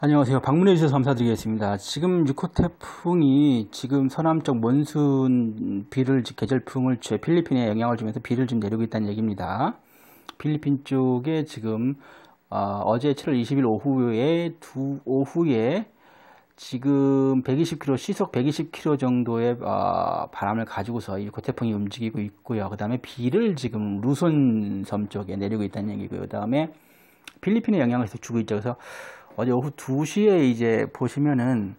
안녕하세요. 방문해 주셔서 감사드리겠습니다. 지금 6호 태풍이 지금 서남쪽 몬순 비를 계절풍을 죄 필리핀에 영향을 주면서 비를 좀 내리고 있다는 얘기입니다. 필리핀 쪽에 지금 어, 제 7월 20일 오후에 두 오후에 지금 120km 시속 120km 정도의 어, 바람을 가지고서 6호 태풍이 움직이고 있고요. 그 다음에 비를 지금 루손섬 쪽에 내리고 있다는 얘기고요. 그 다음에 필리핀에 영향을 계속 주고 있죠. 그래서 어제 오후 2시에 이제 보시면은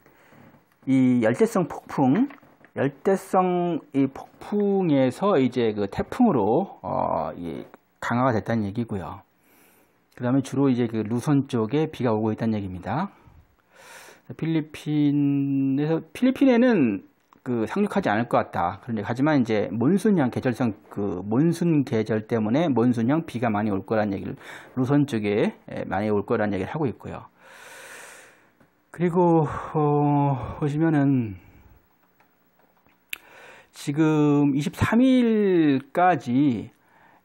이 열대성 폭풍, 열대성 이 폭풍에서 이제 그 태풍으로 어, 이 강화가 됐다는 얘기고요. 그 다음에 주로 이제 그 루선 쪽에 비가 오고 있다는 얘기입니다. 필리핀에서 필리핀에는 그 상륙하지 않을 것 같다. 그런데 하지만 이제 몬순형 계절성 그 몬순 계절 때문에 몬순형 비가 많이 올 거란 얘기를 노선 쪽에 예, 많이 올 거란 얘기를 하고 있고요. 그리고 어, 보시면은 지금 23일까지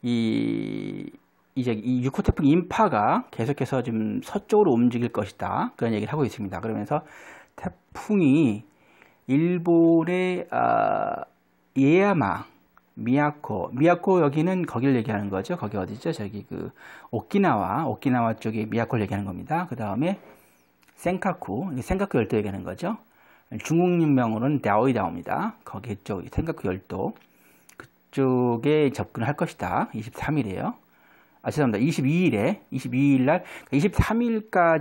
이 이제 이 6호 태풍 인파가 계속해서 지금 서쪽으로 움직일 것이다. 그런 얘기를 하고 있습니다. 그러면서 태풍이 일본의 아, 예야마 미야코 미야코 여기는 거기를 얘기하는 거죠 거기 어디죠 저기 그 오키나와 오키나와 쪽에 미야코를 얘기하는 겁니다 그 다음에 센카쿠 센카쿠 열도 얘기하는 거죠 중국 인명으로는 다오이다오입니다 거기 쪽 센카쿠 열도 그쪽에 접근을 할 것이다 23일이에요 아 죄송합니다 22일에 22일 날 23일까지 그러니까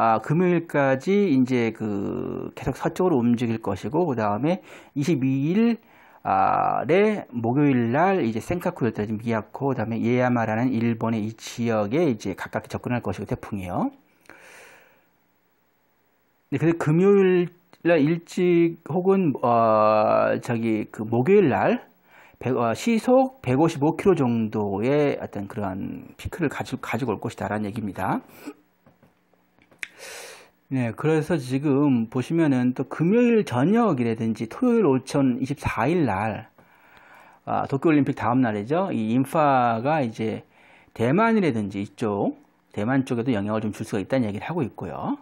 아, 금요일까지 이제 그 계속 서쪽으로 움직일 것이고 그 다음에 22일 아래 목요일 날 이제 센카쿠 열대 미야코 그다음에 예야마라는 일본의 이 지역에 이제 가깝게 접근할 것이고 태풍이요. 네, 근데 금요일 날 일찍 혹은 어 저기 그 목요일 날 100, 어, 시속 155km 정도의 어떤 그러한 피크를 가지고 가지고 올 것이다라는 얘기입니다. 네, 그래서 지금 보시면은 또 금요일 저녁이라든지 토요일 오천 이십사일날 아, 도쿄올림픽 다음 날이죠. 이 인파가 이제 대만이라든지 이쪽 대만 쪽에도 영향을 좀 줄 수가 있다는 얘기를 하고 있고요.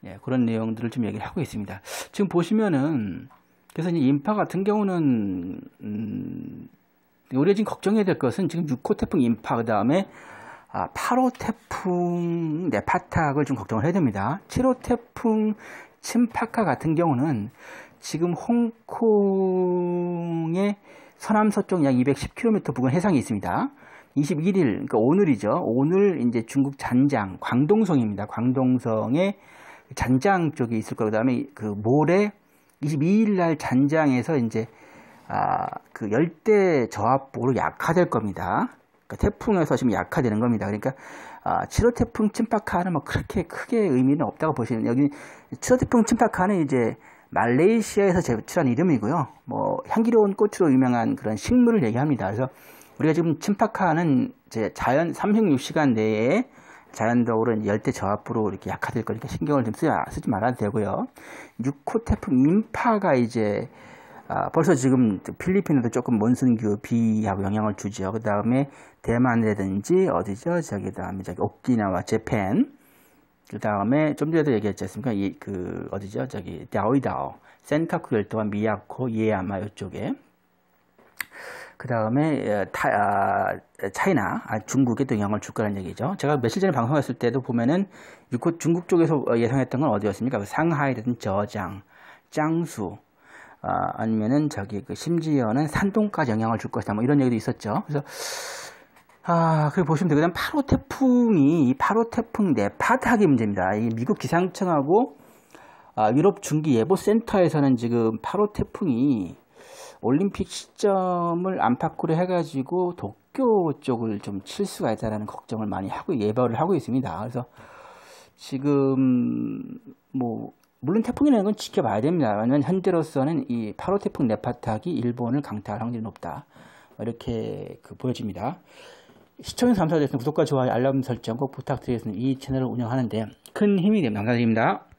네, 그런 내용들을 좀 얘기를 하고 있습니다. 지금 보시면은 그래서 이 인파 같은 경우는 음, 우리가 지금 걱정해야 될 것은 지금 6호 태풍 인파 그다음에 아, 8호 태풍 네파탁을 좀 걱정을 해야 됩니다. 7호 태풍 침파카 같은 경우는 지금 홍콩의 서남서쪽 약 210km 부근 해상에 있습니다. 21일, 그러니까 오늘이죠. 오늘 이제 중국 잔장, 광동성입니다. 광동성의 잔장 쪽에 있을 거고, 그 다음에 그 모레 22일 날 잔장에서 이제, 아, 그 열대 저압으로 약화될 겁니다. 그러니까 태풍에서 지금 약화되는 겁니다. 그러니까 아, 7호 태풍 침파카는 뭐 그렇게 크게 의미는 없다고 보시는 여기 7호 태풍 침파카는 이제 말레이시아에서 제출한 이름이고요. 뭐 향기로운 꽃으로 유명한 그런 식물을 얘기합니다. 그래서 우리가 지금 침파카는 이제 자연 36시간 내에 자연적으로 열대 저압으로 이렇게 약화될 거니까 신경을 좀 쓰지 말아도 되고요. 6호 태풍 민파가 이제 아, 벌써 지금 필리핀에도 조금 몬순규 비하고 영향을 주죠. 그 다음에 대만이라든지 어디죠? 저기 다음에 저기 오키나와 재팬. 그 다음에 좀 전에도 얘기했지 않습니까? 이, 그 어디죠? 저기 다오이다오, 센카쿠 열도와 미야코, 예아마 이쪽에. 그 다음에 예, 아, 차이나 아, 중국에 또 영향을 줄 거라는 얘기죠. 제가 며칠 전에 방송했을 때도 보면은 중국 쪽에서 어, 예상했던 건 어디였습니까? 그 상하이라든지 저장, 짱수, 아, 니면은 저기 그 심지어는 산동까지 영향을 줄 것이다. 뭐 이런 얘기도 있었죠. 그래서 아, 그 보시면 되거든요. 8호 태풍이 이 8호 태풍 내파타기 문제입니다. 이 미국 기상청하고 아, 유럽 중기 예보 센터에서는 지금 8호 태풍이 올림픽 시점을 안팎으로 해가지고 도쿄 쪽을 좀 칠 수가 있다라는 걱정을 많이 하고 예보를 하고 있습니다. 그래서 지금 뭐 물론 태풍이라는 건 지켜봐야 됩니다. 왜냐하면 현재로서는 이 8호 태풍 네파타기 일본을 강타할 확률이 높다. 뭐 이렇게 그 보여집니다. 시청자 감사드리겠습니다. 구독과 좋아요, 알람 설정 꼭 부탁드리겠습니다. 이 채널을 운영하는데 큰 힘이 됩니다. 감사드립니다.